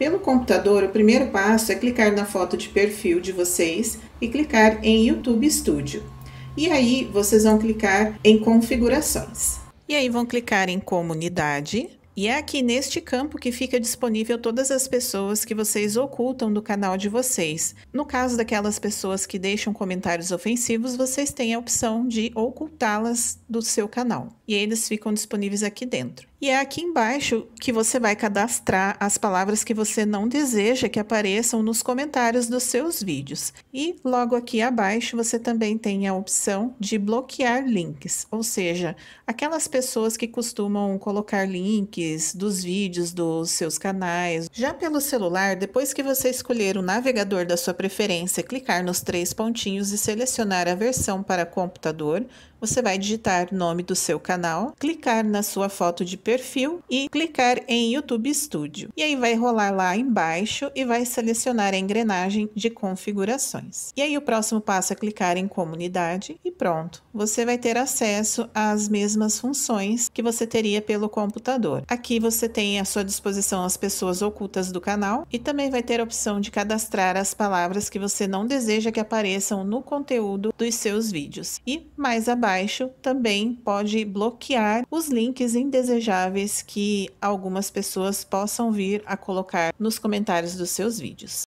Pelo computador, o primeiro passo é clicar na foto de perfil de vocês e clicar em YouTube Studio. E aí vocês vão clicar em configurações. E aí vão clicar em comunidade e é aqui neste campo que fica disponível todas as pessoas que vocês ocultam do canal de vocês. No caso daquelas pessoas que deixam comentários ofensivos, vocês têm a opção de ocultá-las do seu canal. E eles ficam disponíveis aqui dentro. E é aqui embaixo que você vai cadastrar as palavras que você não deseja que apareçam nos comentários dos seus vídeos. E logo aqui abaixo você também tem a opção de bloquear links, ou seja, aquelas pessoas que costumam colocar links dos vídeos dos seus canais. Já pelo celular, depois que você escolher o navegador da sua preferência, clicar nos três pontinhos e selecionar a versão para computador, você vai digitar nome do seu canal, clicar na sua foto de perfil e clicar em YouTube Studio. E aí vai rolar lá embaixo e vai selecionar a engrenagem de configurações. E aí o próximo passo é clicar em comunidade e pronto. Você vai ter acesso às mesmas funções que você teria pelo computador. Aqui você tem à sua disposição as pessoas ocultas do canal e também vai ter a opção de cadastrar as palavras que você não deseja que apareçam no conteúdo dos seus vídeos. E mais abaixo também pode bloquear os links indesejáveis que algumas pessoas possam vir a colocar nos comentários dos seus vídeos.